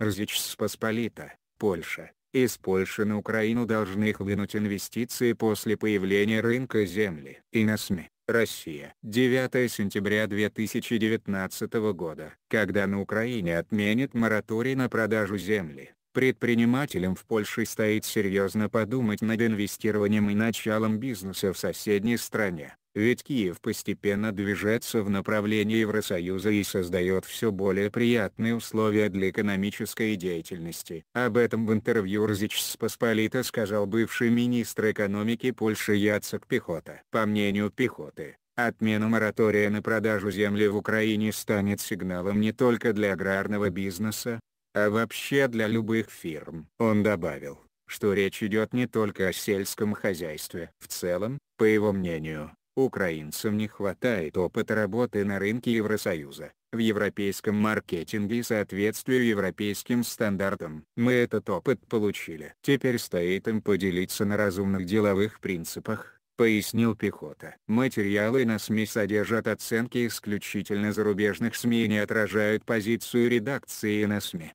Речспосполита, Польша. Из Польши на Украину должны хлынуть инвестиции после появления рынка земли. И на СМИ. Россия. 9 сентября 2019 года, когда на Украине отменят мораторий на продажу земли. Предпринимателям в Польше стоит серьезно подумать над инвестированием и началом бизнеса в соседней стране. Ведь Киев постепенно движется в направлении Евросоюза и создает все более приятные условия для экономической деятельности. Об этом в интервью Рзич с Посполита сказал бывший министр экономики Польши Яцек Пехота. По мнению Пехоты, Отмена моратория на продажу земли в Украине станет сигналом не только для аграрного бизнеса, а вообще для любых фирм. Он добавил, что речь идет не только о сельском хозяйстве. В целом, по его мнению, Украинцам не хватает опыта работы на рынке Евросоюза, в европейском маркетинге и соответствию европейским стандартам. Мы этот опыт получили. Теперь стоит им поделиться на разумных деловых принципах, пояснил Пехота. Материалы на СМИ содержат оценки исключительно зарубежных СМИ и не отражают позицию редакции на СМИ.